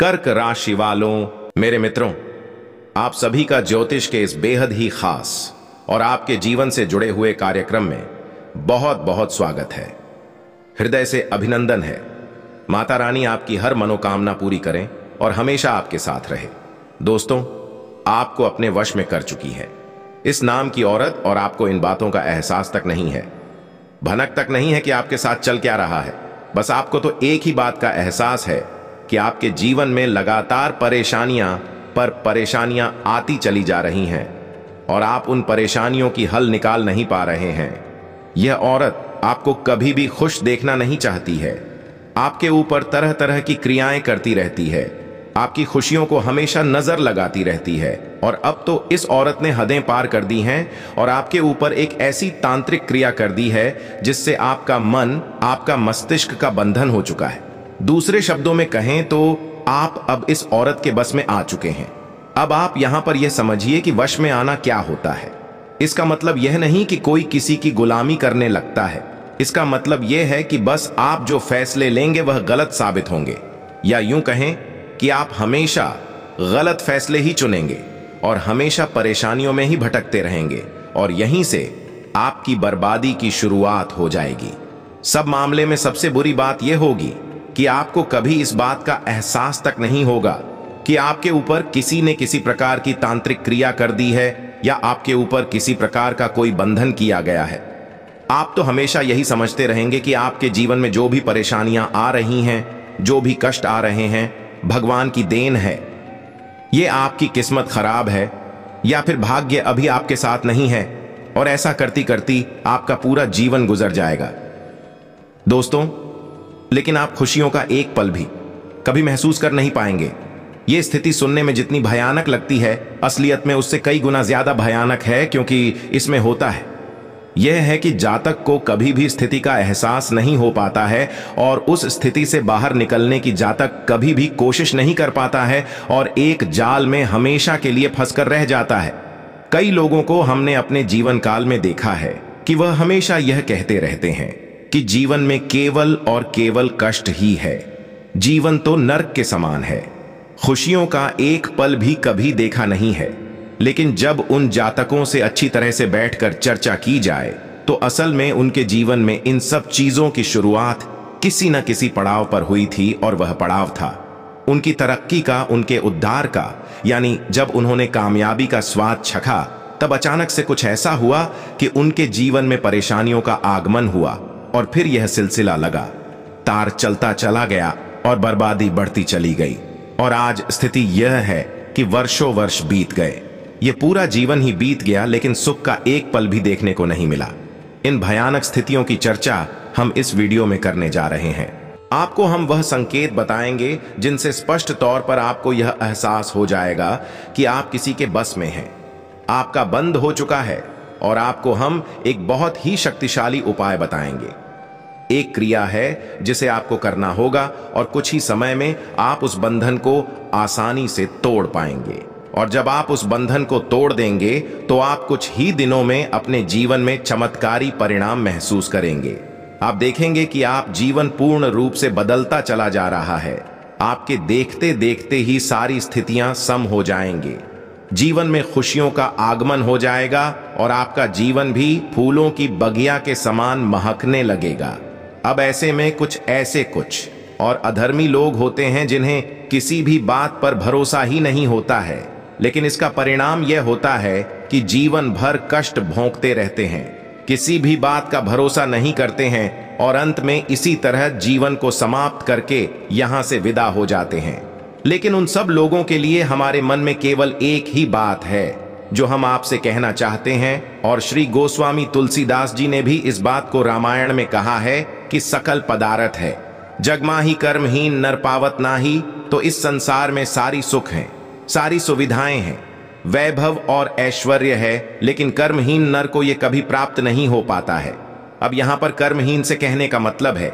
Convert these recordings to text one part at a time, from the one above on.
कर्क राशि वालों मेरे मित्रों आप सभी का ज्योतिष के इस बेहद ही खास और आपके जीवन से जुड़े हुए कार्यक्रम में बहुत बहुत स्वागत है हृदय से अभिनंदन है माता रानी आपकी हर मनोकामना पूरी करें और हमेशा आपके साथ रहे दोस्तों आपको अपने वश में कर चुकी है इस नाम की औरत और आपको इन बातों का एहसास तक नहीं है भनक तक नहीं है कि आपके साथ चल क्या रहा है बस आपको तो एक ही बात का एहसास है कि आपके जीवन में लगातार परेशानियां पर परेशानियां आती चली जा रही हैं और आप उन परेशानियों की हल निकाल नहीं पा रहे हैं यह औरत आपको कभी भी खुश देखना नहीं चाहती है आपके ऊपर तरह तरह की क्रियाएं करती रहती है आपकी खुशियों को हमेशा नजर लगाती रहती है और अब तो इस औरत ने हदें पार कर दी हैं और आपके ऊपर एक ऐसी तांत्रिक क्रिया कर दी है जिससे आपका मन आपका मस्तिष्क का बंधन हो चुका है दूसरे शब्दों में कहें तो आप अब इस औरत के बस में आ चुके हैं अब आप यहां पर यह समझिए कि वश में आना क्या होता है इसका मतलब यह नहीं कि कोई किसी की गुलामी करने लगता है इसका मतलब यह है कि बस आप जो फैसले लेंगे वह गलत साबित होंगे या यूं कहें कि आप हमेशा गलत फैसले ही चुनेंगे और हमेशा परेशानियों में ही भटकते रहेंगे और यहीं से आपकी बर्बादी की शुरुआत हो जाएगी सब मामले में सबसे बुरी बात यह होगी कि आपको कभी इस बात का एहसास तक नहीं होगा कि आपके ऊपर किसी ने किसी प्रकार की तांत्रिक क्रिया कर दी है या आपके ऊपर किसी प्रकार का कोई बंधन किया गया है आप तो हमेशा यही समझते रहेंगे कि आपके जीवन में जो भी परेशानियां आ रही हैं जो भी कष्ट आ रहे हैं भगवान की देन है ये आपकी किस्मत खराब है या फिर भाग्य अभी आपके साथ नहीं है और ऐसा करती करती आपका पूरा जीवन गुजर जाएगा दोस्तों लेकिन आप खुशियों का एक पल भी कभी महसूस कर नहीं पाएंगे ये स्थिति सुनने में जितनी भयानक लगती है असलियत में उससे कई गुना ज्यादा भयानक है क्योंकि इसमें होता है यह है कि जातक को कभी भी स्थिति का एहसास नहीं हो पाता है और उस स्थिति से बाहर निकलने की जातक कभी भी कोशिश नहीं कर पाता है और एक जाल में हमेशा के लिए फंसकर रह जाता है कई लोगों को हमने अपने जीवन काल में देखा है कि वह हमेशा यह कहते रहते हैं कि जीवन में केवल और केवल कष्ट ही है जीवन तो नर्क के समान है खुशियों का एक पल भी कभी देखा नहीं है लेकिन जब उन जातकों से अच्छी तरह से बैठकर चर्चा की जाए तो असल में उनके जीवन में इन सब चीजों की शुरुआत किसी न किसी पड़ाव पर हुई थी और वह पड़ाव था उनकी तरक्की का उनके उद्धार का यानी जब उन्होंने कामयाबी का स्वाद छखा तब अचानक से कुछ ऐसा हुआ कि उनके जीवन में परेशानियों का आगमन हुआ और फिर यह सिलसिला लगा तार चलता चला गया और बर्बादी बढ़ती चली गई और आज स्थिति यह है कि वर्षों वर्ष बीत गए यह पूरा जीवन ही बीत गया लेकिन सुख का एक पल भी देखने को नहीं मिला इन भयानक स्थितियों की चर्चा हम इस वीडियो में करने जा रहे हैं आपको हम वह संकेत बताएंगे जिनसे स्पष्ट तौर पर आपको यह एहसास हो जाएगा कि आप किसी के बस में हैं आपका बंद हो चुका है और आपको हम एक बहुत ही शक्तिशाली उपाय बताएंगे एक क्रिया है जिसे आपको करना होगा और कुछ ही समय में आप उस बंधन को आसानी से तोड़ पाएंगे और जब आप उस बंधन को तोड़ देंगे तो आप कुछ ही दिनों में अपने जीवन में चमत्कारी परिणाम महसूस करेंगे आप देखेंगे कि आप जीवन पूर्ण रूप से बदलता चला जा रहा है आपके देखते देखते ही सारी स्थितियां सम हो जाएंगे जीवन में खुशियों का आगमन हो जाएगा और आपका जीवन भी फूलों की बगिया के समान महकने लगेगा अब ऐसे में कुछ ऐसे कुछ और अधर्मी लोग होते हैं जिन्हें किसी भी बात पर भरोसा ही नहीं होता है लेकिन इसका परिणाम यह होता है कि जीवन भर कष्ट भोंकते रहते हैं किसी भी बात का भरोसा नहीं करते हैं और अंत में इसी तरह जीवन को समाप्त करके यहाँ से विदा हो जाते हैं लेकिन उन सब लोगों के लिए हमारे मन में केवल एक ही बात है जो हम आपसे कहना चाहते हैं और श्री गोस्वामी तुलसीदास जी ने भी इस बात को रामायण में कहा है कि सकल पदार्थ है जगमा ही कर्महीन नर पावत ना ही तो इस संसार में सारी सुख हैं सारी सुविधाएं हैं वैभव और ऐश्वर्य है लेकिन कर्महीन नर को यह कभी प्राप्त नहीं हो पाता है अब यहां पर कर्महीन से कहने का मतलब है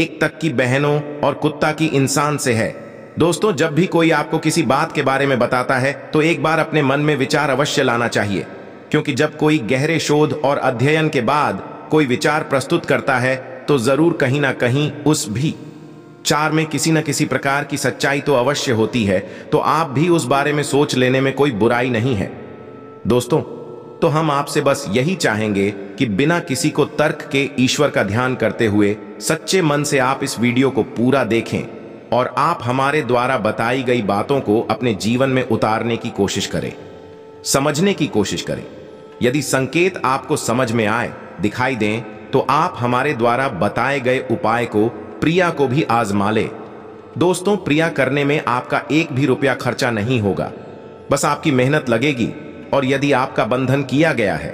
एक तक की बहनों और कुत्ता की इंसान से है दोस्तों जब भी कोई आपको किसी बात के बारे में बताता है तो एक बार अपने मन में विचार अवश्य लाना चाहिए क्योंकि जब कोई गहरे शोध और अध्ययन के बाद कोई विचार प्रस्तुत करता है तो जरूर कहीं ना कहीं उस भी चार में किसी ना किसी प्रकार की सच्चाई तो अवश्य होती है तो आप भी उस बारे में सोच लेने में कोई बुराई नहीं है दोस्तों तो हम आपसे बस यही चाहेंगे कि बिना किसी को तर्क के ईश्वर का ध्यान करते हुए सच्चे मन से आप इस वीडियो को पूरा देखें और आप हमारे द्वारा बताई गई बातों को अपने जीवन में उतारने की कोशिश करें समझने की कोशिश करें यदि संकेत आपको समझ में आए दिखाई दें तो आप हमारे द्वारा बताए गए उपाय को प्रिया को भी आजमा ले दोस्तों प्रिया करने में आपका एक भी रुपया खर्चा नहीं होगा बस आपकी मेहनत लगेगी और यदि आपका बंधन किया गया है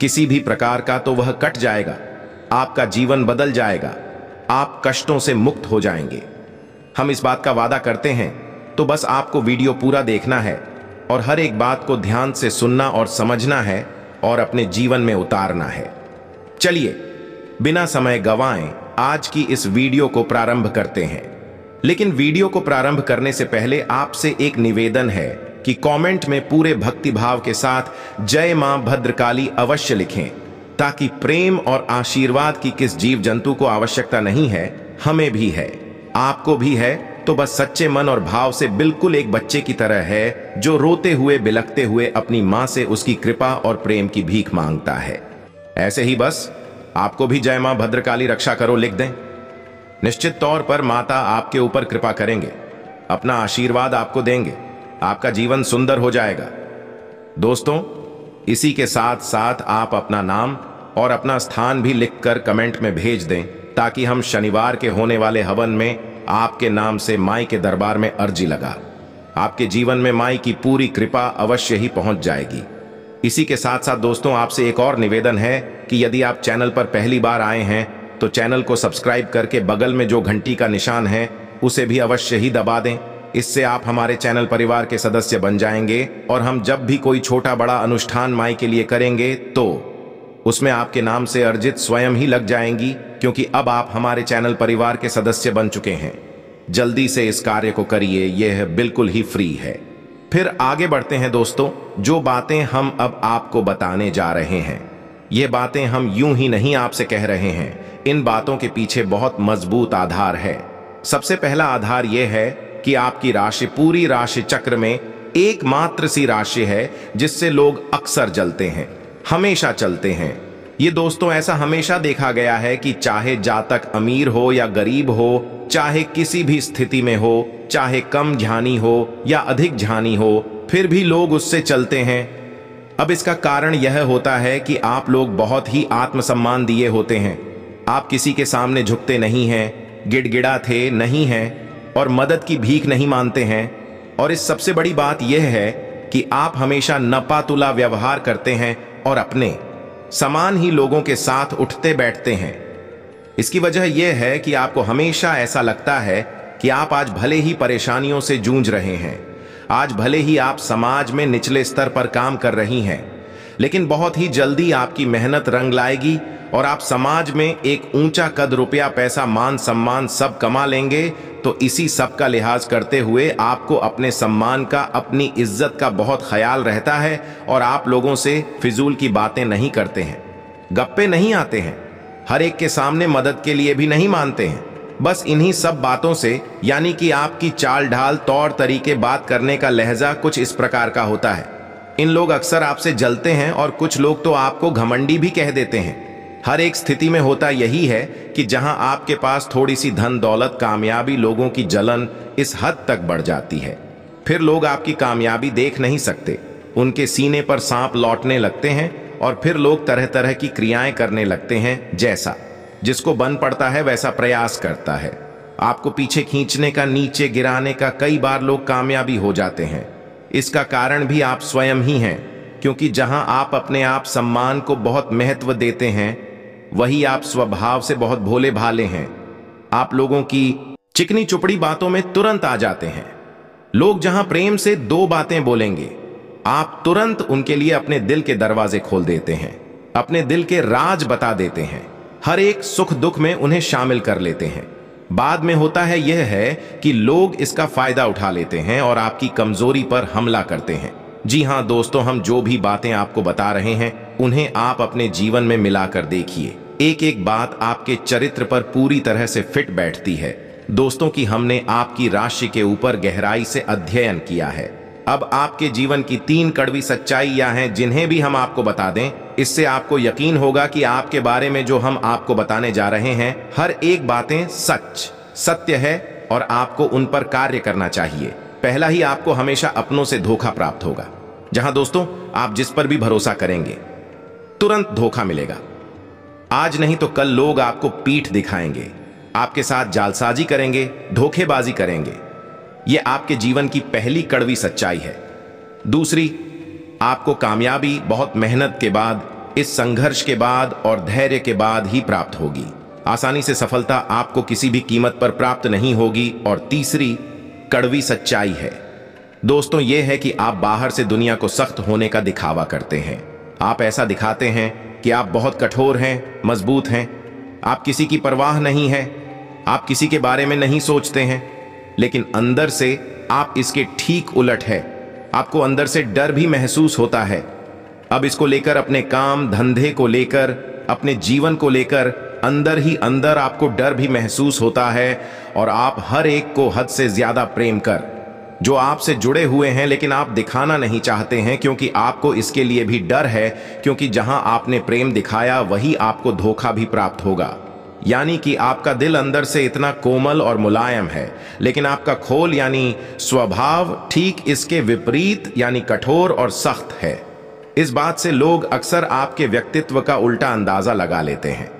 किसी भी प्रकार का तो वह कट जाएगा आपका जीवन बदल जाएगा आप कष्टों से मुक्त हो जाएंगे हम इस बात का वादा करते हैं तो बस आपको वीडियो पूरा देखना है और हर एक बात को ध्यान से सुनना और समझना है और अपने जीवन में उतारना है चलिए बिना समय गवाएं आज की इस वीडियो को प्रारंभ करते हैं लेकिन वीडियो को प्रारंभ करने से पहले आपसे एक निवेदन है कि कमेंट में पूरे भक्ति भाव के साथ जय मां भद्रकाली अवश्य लिखें ताकि प्रेम और आशीर्वाद की किस जीव जंतु को आवश्यकता नहीं है हमें भी है आपको भी है तो बस सच्चे मन और भाव से बिल्कुल एक बच्चे की तरह है जो रोते हुए बिलकते हुए अपनी मां से उसकी कृपा और प्रेम की भीख मांगता है ऐसे ही बस आपको भी जय मां भद्रकाली रक्षा करो लिख दें निश्चित तौर पर माता आपके ऊपर कृपा करेंगे अपना आशीर्वाद आपको देंगे आपका जीवन सुंदर हो जाएगा दोस्तों इसी के साथ साथ आप अपना नाम और अपना स्थान भी लिखकर कमेंट में भेज दें ताकि हम शनिवार के होने वाले हवन में आपके नाम से माई के दरबार में अर्जी लगा आपके जीवन में माई की पूरी कृपा अवश्य ही पहुंच जाएगी इसी के साथ साथ दोस्तों आपसे एक और निवेदन है कि यदि आप चैनल पर पहली बार आए हैं तो चैनल को सब्सक्राइब करके बगल में जो घंटी का निशान है उसे भी अवश्य ही दबा दें इससे आप हमारे चैनल परिवार के सदस्य बन जाएंगे और हम जब भी कोई छोटा बड़ा अनुष्ठान माई के लिए करेंगे तो उसमें आपके नाम से अर्जित स्वयं ही लग जाएंगी क्योंकि अब आप हमारे चैनल परिवार के सदस्य बन चुके हैं जल्दी से इस कार्य को करिए यह बिल्कुल ही फ्री है फिर आगे बढ़ते हैं दोस्तों जो बातें हम अब आपको बताने जा रहे हैं ये बातें हम यूं ही नहीं आपसे कह रहे हैं इन बातों के पीछे बहुत मजबूत आधार है सबसे पहला आधार यह है कि आपकी राशि पूरी राशि चक्र में एकमात्र सी राशि है जिससे लोग अक्सर जलते हैं हमेशा चलते हैं ये दोस्तों ऐसा हमेशा देखा गया है कि चाहे जातक अमीर हो या गरीब हो चाहे किसी भी स्थिति में हो चाहे कम झानी हो या अधिक झानी हो फिर भी लोग उससे चलते हैं अब इसका कारण यह होता है कि आप लोग बहुत ही आत्मसम्मान दिए होते हैं आप किसी के सामने झुकते नहीं हैं गिड़गिड़ा थे नहीं हैं और मदद की भीख नहीं मानते हैं और इस सबसे बड़ी बात यह है कि आप हमेशा नपातुला व्यवहार करते हैं और अपने समान ही लोगों के साथ उठते बैठते हैं इसकी वजह यह है कि आपको हमेशा ऐसा लगता है कि आप आज भले ही परेशानियों से जूझ रहे हैं आज भले ही आप समाज में निचले स्तर पर काम कर रही हैं लेकिन बहुत ही जल्दी आपकी मेहनत रंग लाएगी और आप समाज में एक ऊंचा कद रुपया पैसा मान सम्मान सब कमा लेंगे तो इसी सब का लिहाज करते हुए आपको अपने सम्मान का अपनी इज्जत का बहुत ख्याल रहता है और आप लोगों से फिजूल की बातें नहीं करते हैं गप्पे नहीं आते हैं हर एक के सामने मदद के लिए भी नहीं मानते हैं बस इन्हीं सब बातों से यानी कि आपकी चाल ढाल तौर तरीके बात करने का लहजा कुछ इस प्रकार का होता है इन लोग अक्सर आपसे जलते हैं और कुछ लोग तो आपको घमंडी भी कह देते हैं हर एक स्थिति में होता यही है कि जहां आपके पास थोड़ी सी धन दौलत कामयाबी लोगों की जलन इस हद तक बढ़ जाती है फिर लोग आपकी कामयाबी देख नहीं सकते उनके सीने पर सांप लौटने लगते हैं और फिर लोग तरह तरह की क्रियाएं करने लगते हैं जैसा जिसको बन पड़ता है वैसा प्रयास करता है आपको पीछे खींचने का नीचे गिराने का कई बार लोग कामयाबी हो जाते हैं इसका कारण भी आप स्वयं ही हैं क्योंकि जहां आप अपने आप सम्मान को बहुत महत्व देते हैं वही आप स्वभाव से बहुत भोले भाले हैं आप लोगों की चिकनी चुपड़ी बातों में तुरंत आ जाते हैं लोग जहां प्रेम से दो बातें बोलेंगे आप तुरंत उनके लिए अपने दिल के दरवाजे खोल देते हैं अपने दिल के राज बता देते हैं हर एक सुख दुख में उन्हें शामिल कर लेते हैं बाद में होता है यह है कि लोग इसका फायदा उठा लेते हैं और आपकी कमजोरी पर हमला करते हैं जी हाँ दोस्तों हम जो भी बातें आपको बता रहे हैं उन्हें आप अपने जीवन में मिलाकर देखिए एक एक बात आपके चरित्र पर पूरी तरह से फिट बैठती है दोस्तों की हमने आपकी राशि के ऊपर गहराई से अध्ययन किया है अब आपके जीवन की तीन कड़वी सच्चाइयां हैं जिन्हें भी हम आपको बता दें इससे आपको यकीन होगा कि आपके बारे में जो हम आपको बताने जा रहे हैं हर एक बातें सच सत्य है और आपको उन पर कार्य करना चाहिए पहला ही आपको हमेशा अपनों से धोखा प्राप्त होगा जहां दोस्तों आप जिस पर भी भरोसा करेंगे तुरंत धोखा मिलेगा आज नहीं तो कल लोग आपको पीठ दिखाएंगे आपके साथ जालसाजी करेंगे धोखेबाजी करेंगे यह आपके जीवन की पहली कड़वी सच्चाई है दूसरी आपको कामयाबी बहुत मेहनत के बाद इस संघर्ष के बाद और धैर्य के बाद ही प्राप्त होगी आसानी से सफलता आपको किसी भी कीमत पर प्राप्त नहीं होगी और तीसरी कड़वी सच्चाई है दोस्तों ये है कि आप बाहर से दुनिया को सख्त होने का दिखावा करते हैं आप ऐसा दिखाते हैं कि आप बहुत कठोर हैं मजबूत हैं आप किसी की परवाह नहीं है आप किसी के बारे में नहीं सोचते हैं लेकिन अंदर से आप इसके ठीक उलट है आपको अंदर से डर भी महसूस होता है अब इसको लेकर अपने काम धंधे को लेकर अपने जीवन को लेकर अंदर ही अंदर आपको डर भी महसूस होता है और आप हर एक को हद से ज्यादा प्रेम कर जो आपसे जुड़े हुए हैं लेकिन आप दिखाना नहीं चाहते हैं क्योंकि आपको इसके लिए भी डर है क्योंकि जहां आपने प्रेम दिखाया वही आपको धोखा भी प्राप्त होगा यानी कि आपका दिल अंदर से इतना कोमल और मुलायम है लेकिन आपका खोल यानी स्वभाव ठीक इसके विपरीत यानी कठोर और सख्त है इस बात से लोग अक्सर आपके व्यक्तित्व का उल्टा अंदाज़ा लगा लेते हैं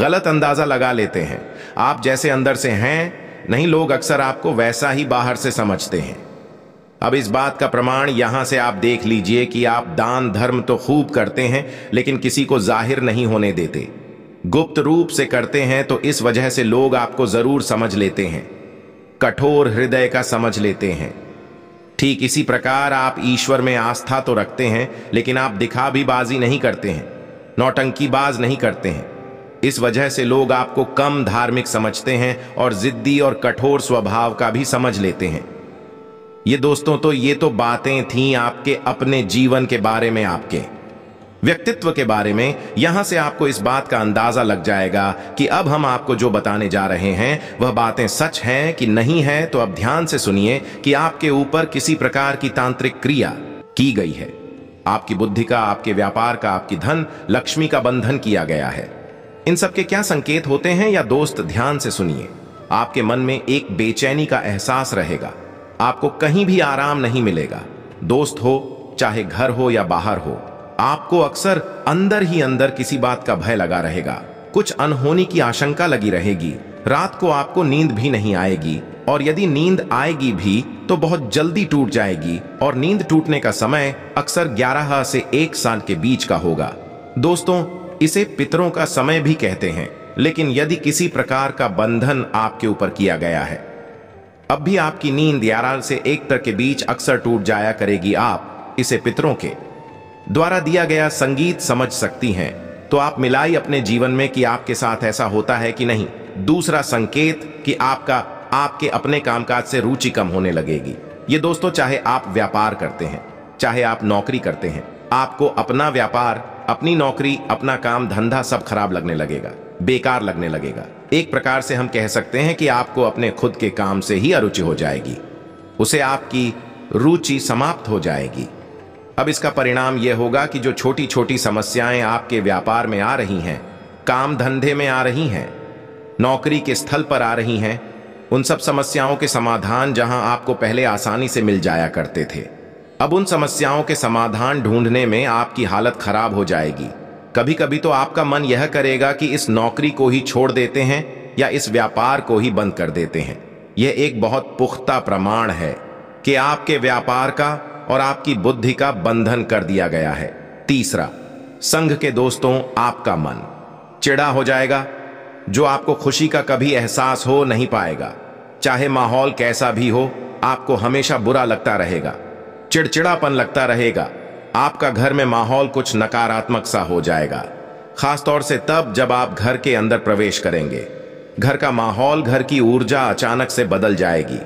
गलत अंदाज़ा लगा लेते हैं आप जैसे अंदर से हैं नहीं लोग अक्सर आपको वैसा ही बाहर से समझते हैं अब इस बात का प्रमाण यहां से आप देख लीजिए कि आप दान धर्म तो खूब करते हैं लेकिन किसी को जाहिर नहीं होने देते गुप्त रूप से करते हैं तो इस वजह से लोग आपको जरूर समझ लेते हैं कठोर हृदय का समझ लेते हैं ठीक इसी प्रकार आप ईश्वर में आस्था तो रखते हैं लेकिन आप दिखा भी बाजी नहीं करते हैं नौटंकी बाज नहीं करते हैं इस वजह से लोग आपको कम धार्मिक समझते हैं और जिद्दी और कठोर स्वभाव का भी समझ लेते हैं ये दोस्तों तो ये तो बातें थीं आपके अपने जीवन के बारे में आपके व्यक्तित्व के बारे में यहां से आपको इस बात का अंदाजा लग जाएगा कि अब हम आपको जो बताने जा रहे हैं वह बातें सच हैं कि नहीं है तो अब ध्यान से सुनिए कि आपके ऊपर किसी प्रकार की तांत्रिक क्रिया की गई है आपकी बुद्धि का आपके व्यापार का आपकी धन लक्ष्मी का बंधन किया गया है इन सबके क्या संकेत होते हैं या दोस्त ध्यान से सुनिए आपके मन में एक बेचैनी का एहसास रहेगा आपको कहीं भी आराम नहीं मिलेगा दोस्त हो चाहे घर हो या बाहर हो आपको अक्सर अंदर ही अंदर किसी बात का भय लगा रहेगा कुछ अनहोनी की आशंका लगी रहेगी रात को आपको नींद भी नहीं आएगी और यदि नींद आएगी भी तो बहुत जल्दी टूट जाएगी और नींद टूटने का समय अक्सर 11 से एक साल के बीच का होगा दोस्तों इसे पितरों का समय भी कहते हैं लेकिन यदि किसी प्रकार का बंधन आपके ऊपर किया गया है अब भी आपकी नींद ग्यारह से एक तक के बीच अक्सर टूट जाया करेगी आप इसे पितरों के द्वारा दिया गया संगीत समझ सकती हैं तो आप मिलाई अपने जीवन में कि आपके साथ ऐसा होता है कि नहीं दूसरा संकेत कि आपका आपके अपने कामकाज से रुचि कम होने लगेगी ये दोस्तों चाहे आप व्यापार करते हैं चाहे आप नौकरी करते हैं आपको अपना व्यापार अपनी नौकरी अपना काम धंधा सब खराब लगने लगेगा बेकार लगने लगेगा एक प्रकार से हम कह सकते हैं कि आपको अपने खुद के काम से ही अरुचि हो जाएगी उसे आपकी रुचि समाप्त हो जाएगी अब इसका परिणाम यह होगा कि जो छोटी छोटी समस्याएं आपके व्यापार में आ रही हैं काम धंधे में आ रही हैं नौकरी के स्थल पर आ रही हैं उन सब समस्याओं के समाधान जहां आपको पहले आसानी से मिल जाया करते थे अब उन समस्याओं के समाधान ढूंढने में आपकी हालत खराब हो जाएगी कभी कभी तो आपका मन यह करेगा कि इस नौकरी को ही छोड़ देते हैं या इस व्यापार को ही बंद कर देते हैं यह एक बहुत पुख्ता प्रमाण है कि आपके व्यापार का और आपकी बुद्धि का बंधन कर दिया गया है तीसरा संघ के दोस्तों आपका मन चिड़ा हो जाएगा जो आपको खुशी का कभी एहसास हो नहीं पाएगा चाहे माहौल कैसा भी हो आपको हमेशा बुरा लगता रहेगा चिड़चिड़ापन लगता रहेगा आपका घर में माहौल कुछ नकारात्मक सा हो जाएगा खासतौर से तब जब आप घर के अंदर प्रवेश करेंगे घर का माहौल घर की ऊर्जा अचानक से बदल जाएगी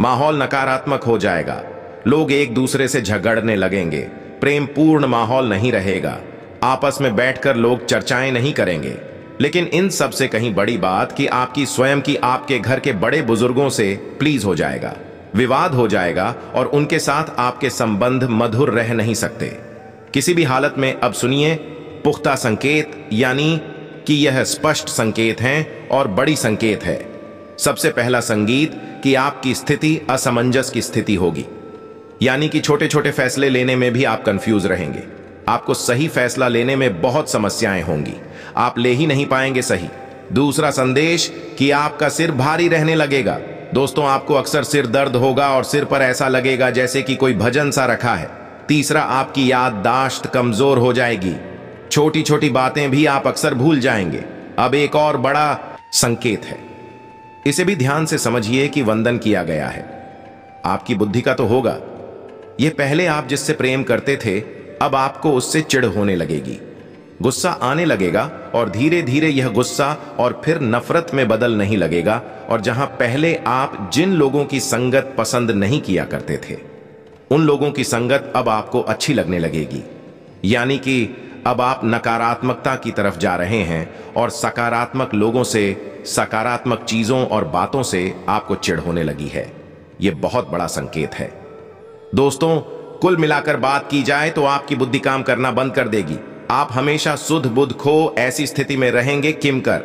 माहौल नकारात्मक हो जाएगा लोग एक दूसरे से झगड़ने लगेंगे प्रेम पूर्ण माहौल नहीं रहेगा आपस में बैठकर लोग चर्चाएं नहीं करेंगे लेकिन इन सब से कहीं बड़ी बात कि आपकी स्वयं की आपके घर के बड़े बुजुर्गों से प्लीज हो जाएगा विवाद हो जाएगा और उनके साथ आपके संबंध मधुर रह नहीं सकते किसी भी हालत में अब सुनिए पुख्ता संकेत यानी कि यह स्पष्ट संकेत हैं और बड़ी संकेत है सबसे पहला संगीत कि आपकी स्थिति असमंजस की स्थिति होगी यानी कि छोटे छोटे फैसले लेने में भी आप कंफ्यूज रहेंगे आपको सही फैसला लेने में बहुत समस्याएं होंगी आप ले ही नहीं पाएंगे सही दूसरा संदेश कि आपका सिर भारी रहने लगेगा दोस्तों आपको अक्सर सिर दर्द होगा और सिर पर ऐसा लगेगा जैसे कि कोई भजन सा रखा है तीसरा आपकी याददाश्त कमजोर हो जाएगी छोटी छोटी बातें भी आप अक्सर भूल जाएंगे अब एक और बड़ा संकेत है इसे भी ध्यान से समझिए कि वंदन किया गया है आपकी बुद्धि का तो होगा ये पहले आप जिससे प्रेम करते थे अब आपको उससे चिड़ होने लगेगी गुस्सा आने लगेगा और धीरे धीरे यह गुस्सा और फिर नफरत में बदल नहीं लगेगा और जहां पहले आप जिन लोगों की संगत पसंद नहीं किया करते थे उन लोगों की संगत अब आपको अच्छी लगने लगेगी यानी कि अब आप नकारात्मकता की तरफ जा रहे हैं और सकारात्मक लोगों से सकारात्मक चीज़ों और बातों से आपको चिड़ होने लगी है ये बहुत बड़ा संकेत है दोस्तों कुल मिलाकर बात की जाए तो आपकी बुद्धि काम करना बंद कर देगी आप हमेशा सुध बुद्ध खो ऐसी स्थिति में रहेंगे किम कर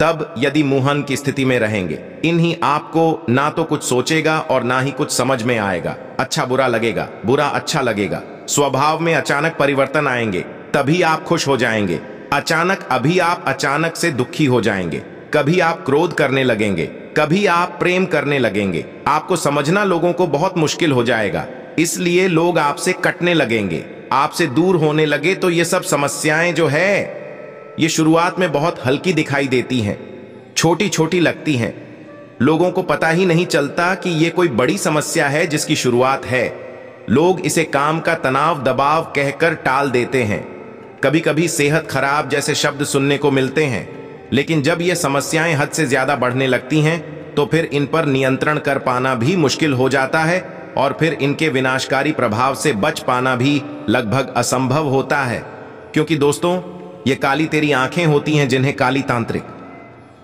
तब यदि मोहन की स्थिति में रहेंगे इन्हीं आपको ना तो कुछ सोचेगा और ना ही कुछ समझ में आएगा अच्छा बुरा लगेगा बुरा अच्छा लगेगा स्वभाव में अचानक परिवर्तन आएंगे तभी आप खुश हो जाएंगे अचानक अभी आप अचानक से दुखी हो जाएंगे कभी आप क्रोध करने लगेंगे कभी आप प्रेम करने लगेंगे आपको समझना लोगों को बहुत मुश्किल हो जाएगा इसलिए लोग आपसे कटने लगेंगे आपसे दूर होने लगे तो ये सब समस्याएं जो है ये शुरुआत में बहुत हल्की दिखाई देती हैं छोटी छोटी लगती हैं लोगों को पता ही नहीं चलता कि ये कोई बड़ी समस्या है जिसकी शुरुआत है लोग इसे काम का तनाव दबाव कहकर टाल देते हैं कभी कभी सेहत खराब जैसे शब्द सुनने को मिलते हैं लेकिन जब ये समस्याएं हद से ज़्यादा बढ़ने लगती हैं तो फिर इन पर नियंत्रण कर पाना भी मुश्किल हो जाता है और फिर इनके विनाशकारी प्रभाव से बच पाना भी लगभग असंभव होता है क्योंकि दोस्तों ये काली तेरी आंखें होती हैं जिन्हें काली तांत्रिक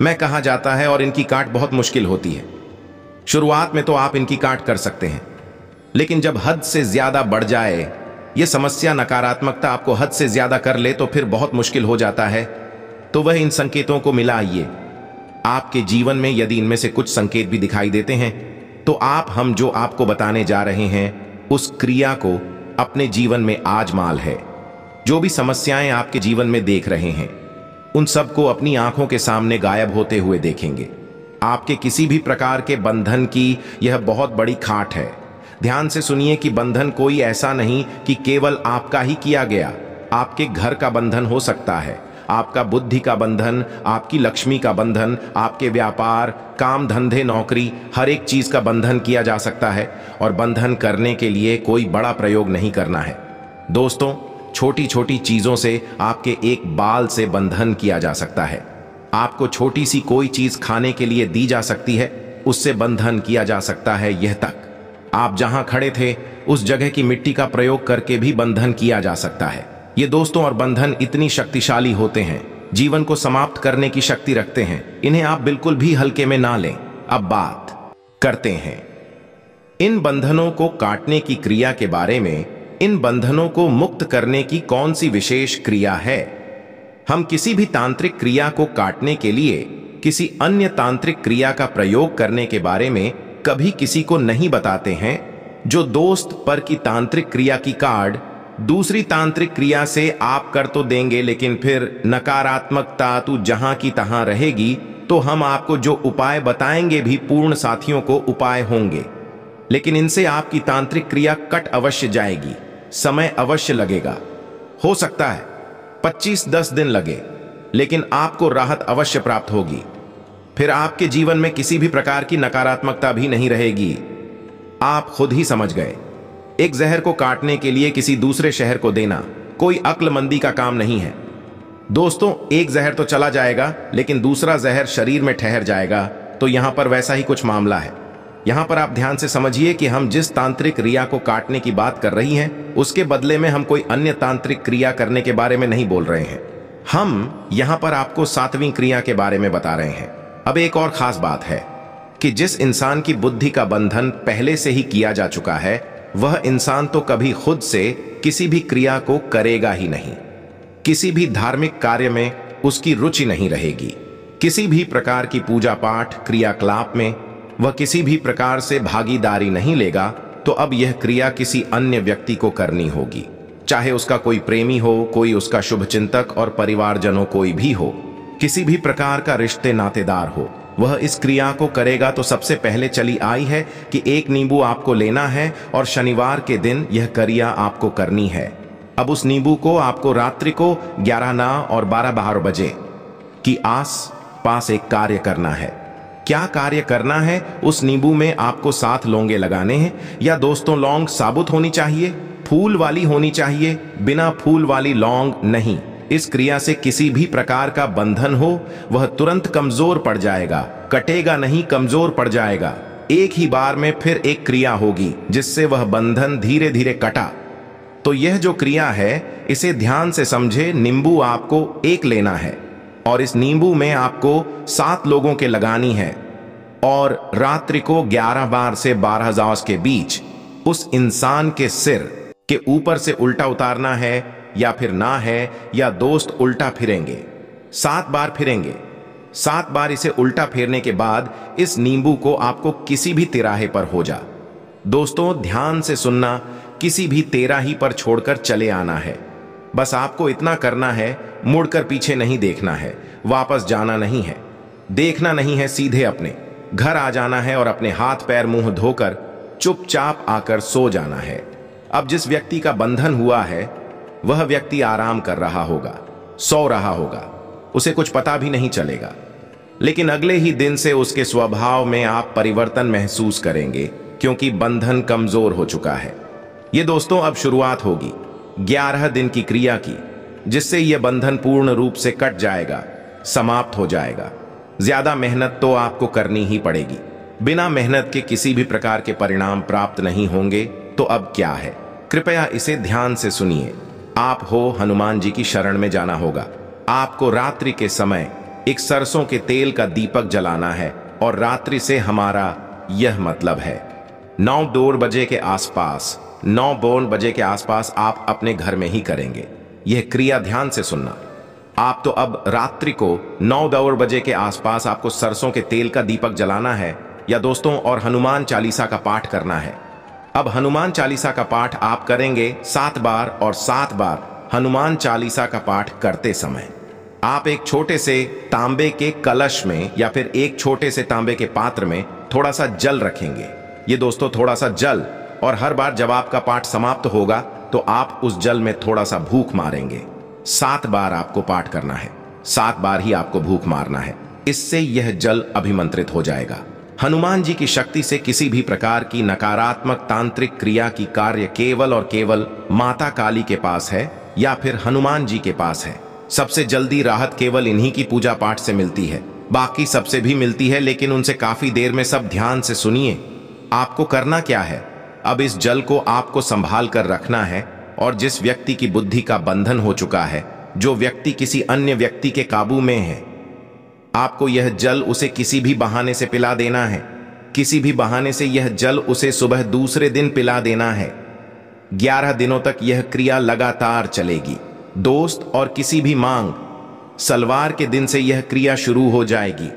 मैं कहा जाता है और इनकी काट बहुत मुश्किल होती है शुरुआत में तो आप इनकी काट कर सकते हैं लेकिन जब हद से ज्यादा बढ़ जाए ये समस्या नकारात्मकता आपको हद से ज्यादा कर ले तो फिर बहुत मुश्किल हो जाता है तो वह इन संकेतों को मिलाइए आपके जीवन में यदि इनमें से कुछ संकेत भी दिखाई देते हैं तो आप हम जो आपको बताने जा रहे हैं उस क्रिया को अपने जीवन में आजमाल है जो भी समस्याएं आपके जीवन में देख रहे हैं उन सबको अपनी आंखों के सामने गायब होते हुए देखेंगे आपके किसी भी प्रकार के बंधन की यह बहुत बड़ी खाट है ध्यान से सुनिए कि बंधन कोई ऐसा नहीं कि केवल आपका ही किया गया आपके घर का बंधन हो सकता है आपका बुद्धि का बंधन आपकी लक्ष्मी का बंधन आपके व्यापार काम धंधे नौकरी हर एक चीज़ का बंधन किया जा सकता है और बंधन करने के लिए कोई बड़ा प्रयोग नहीं करना है दोस्तों छोटी छोटी चीज़ों से आपके एक बाल से बंधन किया जा सकता है आपको छोटी सी कोई चीज़ खाने के लिए दी जा सकती है उससे बंधन किया जा सकता है यह तक आप जहां खड़े थे उस जगह की मिट्टी का प्रयोग करके भी बंधन किया जा सकता है ये दोस्तों और बंधन इतनी शक्तिशाली होते हैं जीवन को समाप्त करने की शक्ति रखते हैं इन्हें आप बिल्कुल भी हल्के में ना लें अब बात करते हैं इन बंधनों को काटने की क्रिया के बारे में इन बंधनों को मुक्त करने की कौन सी विशेष क्रिया है हम किसी भी तांत्रिक क्रिया को काटने के लिए किसी अन्य तांत्रिक क्रिया का प्रयोग करने के बारे में कभी किसी को नहीं बताते हैं जो दोस्त पर की तांत्रिक क्रिया की कार्ड दूसरी तांत्रिक क्रिया से आप कर तो देंगे लेकिन फिर नकारात्मकता तो जहां की तहां रहेगी तो हम आपको जो उपाय बताएंगे भी पूर्ण साथियों को उपाय होंगे लेकिन इनसे आपकी तांत्रिक क्रिया कट अवश्य जाएगी समय अवश्य लगेगा हो सकता है 25-10 दिन लगे लेकिन आपको राहत अवश्य प्राप्त होगी फिर आपके जीवन में किसी भी प्रकार की नकारात्मकता भी नहीं रहेगी आप खुद ही समझ गए एक जहर को काटने के लिए किसी दूसरे शहर को देना कोई अक्लमंदी का काम नहीं है दोस्तों एक जहर तो चला जाएगा लेकिन दूसरा जहर शरीर में ठहर जाएगा तो यहां पर वैसा ही कुछ मामला है यहां पर आप ध्यान से समझिए कि हम जिस तांत्रिक क्रिया को काटने की बात कर रही हैं उसके बदले में हम कोई अन्य तांत्रिक क्रिया करने के बारे में नहीं बोल रहे हैं हम यहां पर आपको सातवीं क्रिया के बारे में बता रहे हैं अब एक और खास बात है कि जिस इंसान की बुद्धि का बंधन पहले से ही किया जा चुका है वह इंसान तो कभी खुद से किसी भी क्रिया को करेगा ही नहीं किसी भी धार्मिक कार्य में उसकी रुचि नहीं रहेगी किसी भी प्रकार की पूजा पाठ क्रियाकलाप में वह किसी भी प्रकार से भागीदारी नहीं लेगा तो अब यह क्रिया किसी अन्य व्यक्ति को करनी होगी चाहे उसका कोई प्रेमी हो कोई उसका शुभचिंतक और परिवारजनों कोई भी हो किसी भी प्रकार का रिश्ते नातेदार हो वह इस क्रिया को करेगा तो सबसे पहले चली आई है कि एक नींबू आपको लेना है और शनिवार के दिन यह क्रिया आपको करनी है अब उस नींबू को आपको रात्रि को ग्यारह ना और बारह बारह बजे की आस पास एक कार्य करना है क्या कार्य करना है उस नींबू में आपको सात लोंगे लगाने हैं या दोस्तों लौंग साबुत होनी चाहिए फूल वाली होनी चाहिए बिना फूल वाली लौंग नहीं इस क्रिया से किसी भी प्रकार का बंधन हो वह तुरंत कमजोर पड़ जाएगा कटेगा नहीं कमजोर पड़ जाएगा एक ही बार में फिर एक क्रिया होगी जिससे वह बंधन धीरे धीरे कटा तो यह जो क्रिया है इसे ध्यान से समझे नींबू आपको एक लेना है और इस नींबू में आपको सात लोगों के लगानी है और रात्रि को ग्यारह बार से बारह के बीच उस इंसान के सिर के ऊपर से उल्टा उतारना है या फिर ना है या दोस्त उल्टा फिरेंगे सात बार फिरेंगे सात बार इसे उल्टा फेरने के बाद इस नींबू को आपको किसी भी तिराहे पर हो जा दोस्तों ध्यान से सुनना किसी भी तेराही पर छोड़कर चले आना है बस आपको इतना करना है मुड़कर पीछे नहीं देखना है वापस जाना नहीं है देखना नहीं है सीधे अपने घर आ जाना है और अपने हाथ पैर मुंह धोकर चुपचाप आकर सो जाना है अब जिस व्यक्ति का बंधन हुआ है वह व्यक्ति आराम कर रहा होगा सो रहा होगा उसे कुछ पता भी नहीं चलेगा लेकिन अगले ही दिन से उसके स्वभाव में आप परिवर्तन महसूस करेंगे क्योंकि बंधन कमजोर हो चुका है ये दोस्तों अब शुरुआत होगी ग्यारह दिन की क्रिया की जिससे यह बंधन पूर्ण रूप से कट जाएगा समाप्त हो जाएगा ज्यादा मेहनत तो आपको करनी ही पड़ेगी बिना मेहनत के किसी भी प्रकार के परिणाम प्राप्त नहीं होंगे तो अब क्या है कृपया इसे ध्यान से सुनिए आप हो हनुमान जी की शरण में जाना होगा आपको रात्रि के समय एक सरसों के तेल का दीपक जलाना है और रात्रि से हमारा यह मतलब है नौ डोर बजे के आसपास नौ बोन बजे के आसपास आप अपने घर में ही करेंगे यह क्रिया ध्यान से सुनना आप तो अब रात्रि को नौ दौर बजे के आसपास आपको सरसों के तेल का दीपक जलाना है या दोस्तों और हनुमान चालीसा का पाठ करना है अब हनुमान चालीसा का पाठ आप करेंगे सात बार और सात बार हनुमान चालीसा का पाठ करते समय आप एक छोटे से तांबे के कलश में या फिर एक छोटे से तांबे के पात्र में थोड़ा सा जल रखेंगे ये दोस्तों थोड़ा सा जल और हर बार जब आपका पाठ समाप्त होगा तो आप उस जल में थोड़ा सा भूख मारेंगे सात बार आपको पाठ करना है सात बार ही आपको भूख मारना है इससे यह जल अभिमंत्रित हो जाएगा हनुमान जी की शक्ति से किसी भी प्रकार की नकारात्मक तांत्रिक क्रिया की कार्य केवल और केवल माता काली के पास है या फिर हनुमान जी के पास है सबसे जल्दी राहत केवल इन्हीं की पूजा पाठ से मिलती है बाकी सबसे भी मिलती है लेकिन उनसे काफी देर में सब ध्यान से सुनिए आपको करना क्या है अब इस जल को आपको संभाल कर रखना है और जिस व्यक्ति की बुद्धि का बंधन हो चुका है जो व्यक्ति किसी अन्य व्यक्ति के काबू में है आपको यह जल उसे किसी भी बहाने से पिला देना है किसी भी बहाने से यह जल उसे सुबह दूसरे दिन पिला देना है ग्यारह दिनों तक यह क्रिया लगातार चलेगी दोस्त और किसी भी मांग सलवार के दिन से यह क्रिया शुरू हो जाएगी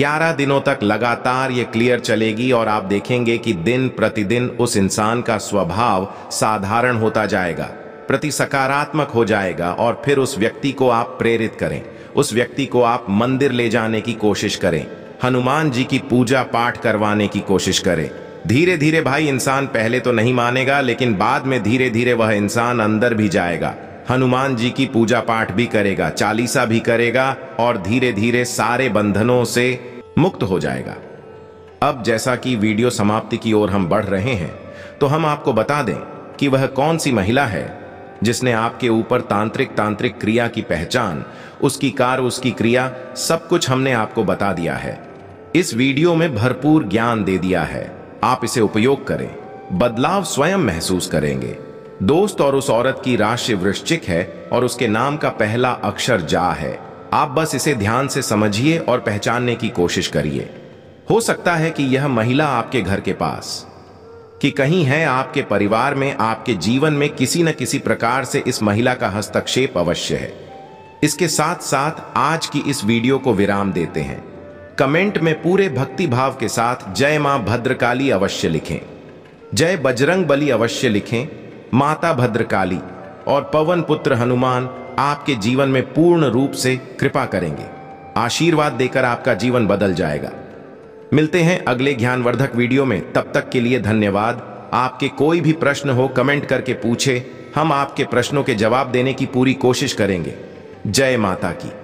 ग्यारह दिनों तक लगातार यह क्लियर चलेगी और आप देखेंगे कि दिन प्रतिदिन उस इंसान का स्वभाव साधारण होता जाएगा प्रति सकारात्मक हो जाएगा और फिर उस व्यक्ति को आप प्रेरित करें उस व्यक्ति को आप मंदिर ले जाने की कोशिश करें हनुमान जी की पूजा पाठ करवाने की कोशिश करें धीरे धीरे भाई इंसान पहले तो नहीं मानेगा लेकिन बाद में धीरे धीरे वह इंसान अंदर भी जाएगा हनुमान जी की पूजा पाठ भी करेगा चालीसा भी करेगा और धीरे धीरे सारे बंधनों से मुक्त हो जाएगा अब जैसा कि वीडियो समाप्ति की ओर हम बढ़ रहे हैं तो हम आपको बता दें कि वह कौन सी महिला है जिसने आपके ऊपर तांत्रिक तांत्रिक क्रिया की पहचान उसकी कार उसकी क्रिया सब कुछ हमने आपको बता दिया है इस वीडियो में भरपूर ज्ञान दे दिया है आप इसे उपयोग करें बदलाव स्वयं महसूस करेंगे दोस्त और उस औरत की राशि वृश्चिक है और उसके नाम का पहला अक्षर जा है आप बस इसे ध्यान से समझिए और पहचानने की कोशिश करिए हो सकता है कि यह महिला आपके घर के पास कि कहीं है आपके परिवार में आपके जीवन में किसी न किसी प्रकार से इस महिला का हस्तक्षेप अवश्य है इसके साथ साथ आज की इस वीडियो को विराम देते हैं कमेंट में पूरे भक्ति भाव के साथ जय मां भद्रकाली अवश्य लिखें जय बजरंग बली अवश्य लिखें माता भद्रकाली और पवन पुत्र हनुमान आपके जीवन में पूर्ण रूप से कृपा करेंगे आशीर्वाद देकर आपका जीवन बदल जाएगा मिलते हैं अगले ज्ञानवर्धक वीडियो में तब तक के लिए धन्यवाद आपके कोई भी प्रश्न हो कमेंट करके पूछे हम आपके प्रश्नों के जवाब देने की पूरी कोशिश करेंगे जय माता की